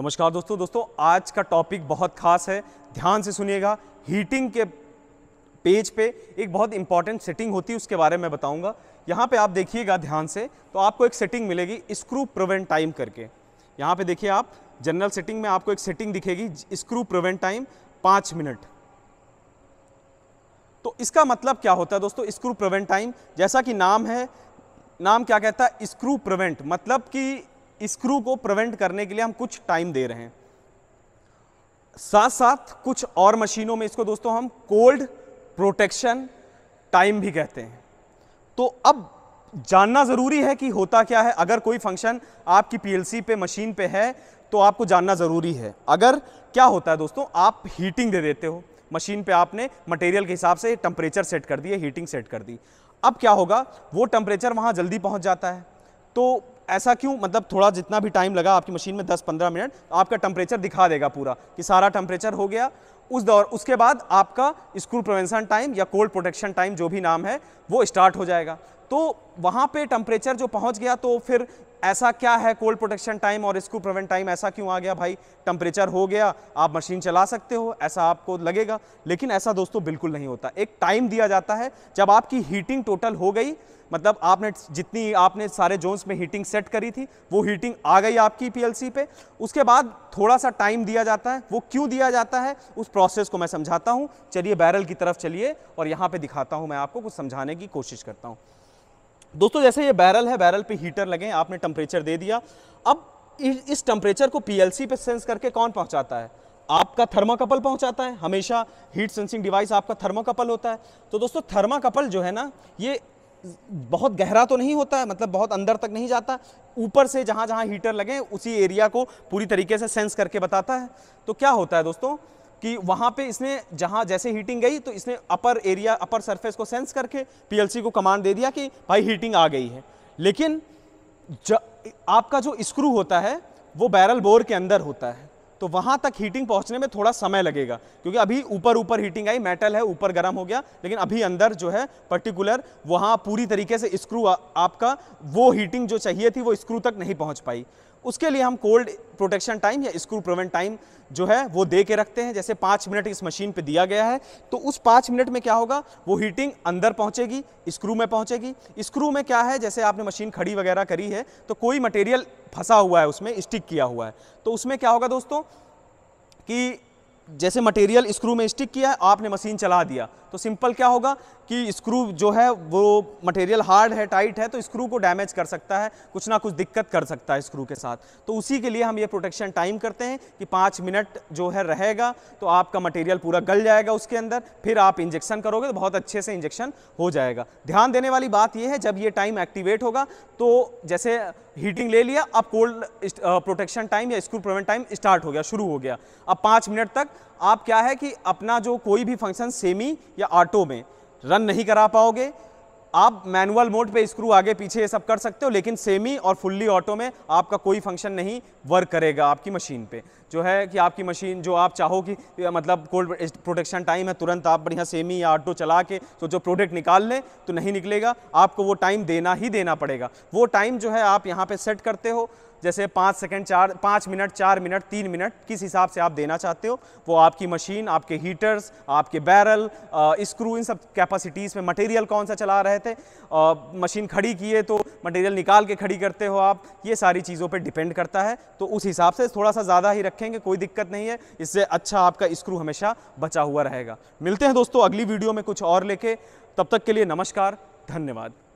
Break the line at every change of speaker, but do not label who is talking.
नमस्कार दोस्तों दोस्तों आज का टॉपिक बहुत खास है ध्यान से सुनिएगा हीटिंग के पेज पे एक बहुत इंपॉर्टेंट सेटिंग होती है उसके बारे में बताऊंगा यहाँ पे आप देखिएगा ध्यान से तो आपको एक सेटिंग मिलेगी स्क्रू प्रिवेंट टाइम करके यहाँ पे देखिए आप जनरल सेटिंग में आपको एक सेटिंग दिखेगी स्क्रू प्रिवेंट टाइम पाँच मिनट तो इसका मतलब क्या होता है दोस्तों स्क्रू प्रिवेंट टाइम जैसा कि नाम है नाम क्या कहता है स्क्रू प्रिवेंट मतलब कि स्क्रू को प्रिवेंट करने के लिए हम कुछ टाइम दे रहे हैं साथ साथ कुछ और मशीनों में इसको दोस्तों हम कोल्ड प्रोटेक्शन टाइम भी कहते हैं तो अब जानना ज़रूरी है कि होता क्या है अगर कोई फंक्शन आपकी पीएलसी पे मशीन पे है तो आपको जानना ज़रूरी है अगर क्या होता है दोस्तों आप हीटिंग दे देते हो मशीन पे आपने मटेरियल के हिसाब से टेम्परेचर सेट कर दिए हीटिंग सेट कर दी अब क्या होगा वो टेम्परेचर वहाँ जल्दी पहुँच जाता है तो ऐसा क्यों मतलब थोड़ा जितना भी टाइम लगा आपकी मशीन में 10-15 मिनट आपका टेम्परेचर दिखा देगा पूरा कि सारा टेम्परेचर हो गया उस दौर उसके बाद आपका स्कूल प्रिवेंशन टाइम या कोल्ड प्रोटेक्शन टाइम जो भी नाम है वो स्टार्ट हो जाएगा तो वहाँ पे टम्परेचर जो पहुँच गया तो फिर ऐसा क्या है कोल्ड प्रोटेक्शन टाइम और स्कूल प्रिवेंट टाइम ऐसा क्यों आ गया भाई टम्परेचर हो गया आप मशीन चला सकते हो ऐसा आपको लगेगा लेकिन ऐसा दोस्तों बिल्कुल नहीं होता एक टाइम दिया जाता है जब आपकी हीटिंग टोटल हो गई मतलब आपने जितनी आपने सारे जोन्स में हीटिंग सेट करी थी वो हीटिंग आ गई आपकी पीएलसी पे उसके बाद थोड़ा सा टाइम दिया जाता है वो क्यों दिया जाता है उस प्रोसेस को मैं समझाता हूँ चलिए बैरल की तरफ चलिए और यहाँ पे दिखाता हूँ मैं आपको कुछ समझाने की कोशिश करता हूँ दोस्तों जैसे ये बैरल है बैरल पे हीटर लगे आपने टेम्परेचर दे दिया अब इस टेम्परेचर को पीएलसी पे सेंस करके कौन पहुँचाता है आपका थर्माकपल पहुंचाता है हमेशा हीट सेंसिंग डिवाइस आपका थर्माकपल होता है तो दोस्तों थर्माकपल जो है ना ये बहुत गहरा तो नहीं होता है मतलब बहुत अंदर तक नहीं जाता ऊपर से जहाँ जहाँ हीटर लगे उसी एरिया को पूरी तरीके से सेंस करके बताता है तो क्या होता है दोस्तों कि वहाँ पे इसने जहाँ जैसे हीटिंग गई तो इसने अपर एरिया अपर सरफेस को सेंस करके पीएलसी को कमांड दे दिया कि भाई हीटिंग आ गई है लेकिन आपका जो स्क्रू होता है वो बैरल बोर के अंदर होता है तो वहां तक हीटिंग पहुंचने में थोड़ा समय लगेगा क्योंकि अभी ऊपर ऊपर हीटिंग आई मेटल है ऊपर गर्म हो गया लेकिन अभी अंदर जो है पर्टिकुलर वहां पूरी तरीके से स्क्रू आपका वो हीटिंग जो चाहिए थी वो स्क्रू तक नहीं पहुंच पाई उसके लिए हम कोल्ड प्रोटेक्शन टाइम या स्क्रू प्रिवेंट टाइम जो है वो दे के रखते हैं जैसे पाँच मिनट इस मशीन पे दिया गया है तो उस पाँच मिनट में क्या होगा वो हीटिंग अंदर पहुंचेगी स्क्रू में पहुंचेगी स्क्रू में क्या है जैसे आपने मशीन खड़ी वगैरह करी है तो कोई मटेरियल फंसा हुआ है उसमें स्टिक किया हुआ है तो उसमें क्या होगा दोस्तों कि जैसे मटेरियल स्क्रू में स्टिक किया आपने मशीन चला दिया तो सिंपल क्या होगा कि स्क्रू जो है वो मटेरियल हार्ड है टाइट है तो स्क्रू को डैमेज कर सकता है कुछ ना कुछ दिक्कत कर सकता है स्क्रू के साथ तो उसी के लिए हम ये प्रोटेक्शन टाइम करते हैं कि पाँच मिनट जो है रहेगा तो आपका मटेरियल पूरा गल जाएगा उसके अंदर फिर आप इंजेक्शन करोगे तो बहुत अच्छे से इंजेक्शन हो जाएगा ध्यान देने वाली बात यह है जब ये टाइम एक्टिवेट होगा तो जैसे हीटिंग ले लिया अब कोल्ड प्रोटेक्शन टाइम या स्क्रू प्रोवेंट टाइम स्टार्ट हो गया शुरू हो गया अब पाँच मिनट तक आप क्या है कि अपना जो कोई भी फंक्शन सेमी या ऑटो में रन नहीं करा पाओगे आप मैनुअल मोड पे स्क्रू आगे पीछे ये सब कर सकते हो लेकिन सेमी और फुल्ली ऑटो में आपका कोई फंक्शन नहीं वर्क करेगा आपकी मशीन पे जो है कि आपकी मशीन जो आप चाहो कि मतलब कोल्ड प्रोटेक्शन टाइम है तुरंत आप बढ़िया सेमी या ऑटो चला के तो जो प्रोडक्ट निकाल लें तो नहीं निकलेगा आपको वो टाइम देना ही देना पड़ेगा वो टाइम जो है आप यहाँ पर सेट करते हो जैसे पाँच सेकेंड चार पाँच मिनट चार मिनट तीन मिनट किस हिसाब से आप देना चाहते हो वो आपकी मशीन आपके हीटर्स आपके बैरल स्क्रू इन सब कैपेसिटीज़ में मटेरियल कौन सा चला रहे थे आ, मशीन खड़ी किए तो मटेरियल निकाल के खड़ी करते हो आप ये सारी चीज़ों पर डिपेंड करता है तो उस हिसाब से थोड़ा सा ज़्यादा ही रखेंगे कोई दिक्कत नहीं है इससे अच्छा आपका स्क्रू हमेशा बचा हुआ रहेगा मिलते हैं दोस्तों अगली वीडियो में कुछ और लेके तब तक के लिए नमस्कार धन्यवाद